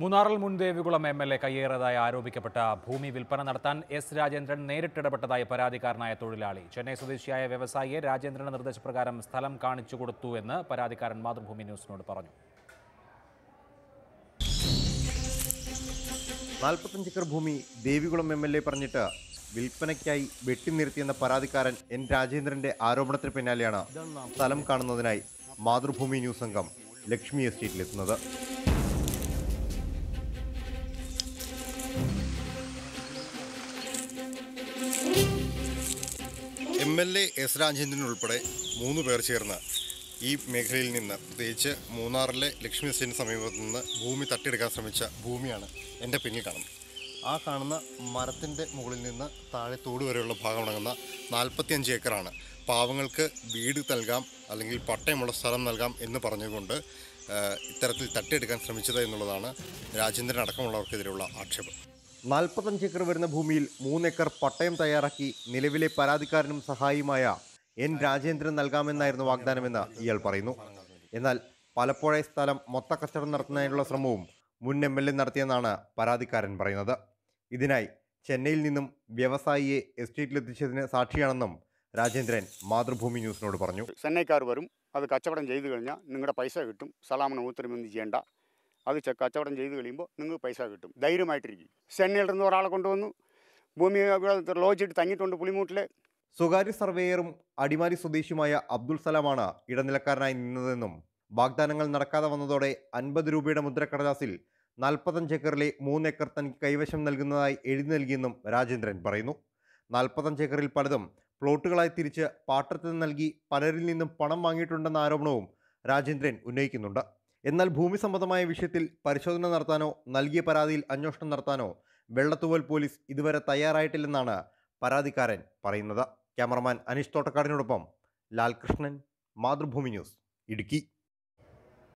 മൂന്നാറിൽ മുൻ Devikulam M L A കയ്യേറിയതായി ആരോപിക്കപ്പെട്ട ഭൂമി വിൽപ്പന നടത്താൻ എസ് രാജേന്ദ്രൻ നേരിട്ടിടപെട്ടതായി പരാതിക്കാരനായ തൊഴിലാളി ചെന്നൈ സ്വദേശിയായ വ്യവസായിയെ രാജേന്ദ്രന്റെ നിർദ്ദേശപ്രകാരം സ്ഥലം കാണിച്ചു കൊടുത്തു എന്ന് പരാതിക്കാരൻ മാതൃഭൂമി ന്യൂസിനോട് പറഞ്ഞു നാൽപ്പത്തഞ്ച് ഏക്കർ ഭൂമി ദേവികുളം എം എൽ എ പറഞ്ഞിട്ട് വിൽപ്പനയ്ക്കായി വെട്ടിനിർത്തിയെന്ന പരാതിക്കാരൻ എൻ രാജേന്ദ്രന്റെ ആരോപണത്തിന് പിന്നാലെയാണ് സ്ഥലം കാണുന്നതിനായി മാതൃഭൂമി ന്യൂസ് സംഘം ലക്ഷ്മി എസ്റ്റേറ്റിലെത്തുന്നത് M L A S Rajendran ഉൾപ്പെടെ മൂന്ന് പേർ ചേർന്ന് ഈ മേഖലയിൽ നിന്ന് പ്രത്യേകിച്ച് മൂന്നാറിലെ ലക്ഷ്മി എസ്റ്റേറ്റിന് സമീപത്തു നിന്ന് ഭൂമി തട്ടിയെടുക്കാൻ ശ്രമിച്ച ഭൂമിയാണ് എൻ്റെ പിന്നിൽ കാണുന്നത് ആ കാണുന്ന മരത്തിൻ്റെ മുകളിൽ നിന്ന് താഴെ തോട് വരെയുള്ള ഭാഗം അടങ്ങുന്ന നാൽപ്പത്തിയഞ്ച് ഏക്കറാണ് പാവങ്ങൾക്ക് വീട് നൽകാം അല്ലെങ്കിൽ പട്ടയമുള്ള സ്ഥലം നൽകാം എന്ന് പറഞ്ഞുകൊണ്ട് ഇത്തരത്തിൽ തട്ടിയെടുക്കാൻ ശ്രമിച്ചത് എന്നുള്ളതാണ് രാജേന്ദ്രൻ അടക്കമുള്ളവർക്കെതിരെയുള്ള ആക്ഷേപം നാൽപ്പത്തഞ്ച് ഏക്കർ വരുന്ന ഭൂമിയിൽ മൂന്നേക്കർ പട്ടയം തയ്യാറാക്കി നിലവിലെ പരാതിക്കാരനും സഹായിയുമായ എൻ രാജേന്ദ്രൻ നൽകാമെന്നായിരുന്നു വാഗ്ദാനമെന്ന് ഇയാൾ പറയുന്നു എന്നാൽ പലപ്പോഴായി സ്ഥലം മൊത്ത കച്ചവടം നടത്തുന്നതിനുള്ള ശ്രമവും മുൻ എം എൽ എ നടത്തിയെന്നാണ് പരാതിക്കാരൻ പറയുന്നത് ഇതിനായി ചെന്നൈയിൽ നിന്നും വ്യവസായിയെ എസ്റ്റേറ്റിലെത്തിച്ചതിന് സാക്ഷിയാണെന്നും രാജേന്ദ്രൻ മാതൃഭൂമി ന്യൂസിനോട് പറഞ്ഞു ചെന്നൈക്കാർ വരും അത് കച്ചവടം ചെയ്തു കഴിഞ്ഞാൽ നിങ്ങളുടെ പൈസ കിട്ടും സലാമിന് ഊത്തരമൊന്നും ചെയ്യേണ്ട അത് കച്ചവടം ചെയ്ത് കഴിയുമ്പോൾ നിങ്ങൾക്ക് പൈസ കിട്ടും ധൈര്യമായിട്ടിരിക്കും ചെന്നൈയിൽ നിന്ന് ഒരാളെ കൊണ്ടുവന്നു ഭൂമി ലോജിട്ട് തങ്ങിയിട്ടുണ്ട് പുളിമൂട്ടിലെ സ്വകാര്യ സർവേയറും അടിമാലി സ്വദേശിയുമായ അബ്ദുൽ സലാമാണ് ഇടനിലക്കാരനായി നിന്നതെന്നും വാഗ്ദാനങ്ങൾ നടക്കാതെ വന്നതോടെ അൻപത് രൂപയുടെ മുദ്രക്കടലാസിൽ നാൽപ്പത്തഞ്ച് ഏക്കറിലെ മൂന്ന് ഏക്കർ തനിക്ക് കൈവശം നൽകുന്നതായി എഴുതി നൽകിയെന്നും രാജേന്ദ്രൻ പറയുന്നു നാൽപ്പത്തഞ്ച് ഏക്കറിൽ പലതും പ്ലോട്ടുകളായി തിരിച്ച് പാട്ടത്തിന് നൽകി പലരിൽ നിന്നും പണം വാങ്ങിയിട്ടുണ്ടെന്ന ആരോപണവും രാജേന്ദ്രൻ ഉന്നയിക്കുന്നുണ്ട് എന്നാൽ ഭൂമി സംബന്ധമായ വിഷയത്തിൽ പരിശോധന നടത്താനോ നൽകിയ പരാതിയിൽ അന്വേഷണം നടത്താനോ വെള്ളത്തുവൽ പോലീസ് ഇതുവരെ തയ്യാറായിട്ടില്ലെന്നാണ് പരാതിക്കാരൻ പറയുന്നത് ക്യാമറമാൻ അനീഷ് തോട്ടക്കാടിനോടൊപ്പം ലാൽകൃഷ്ണൻ മാതൃഭൂമി ന്യൂസ് ഇടുക്കി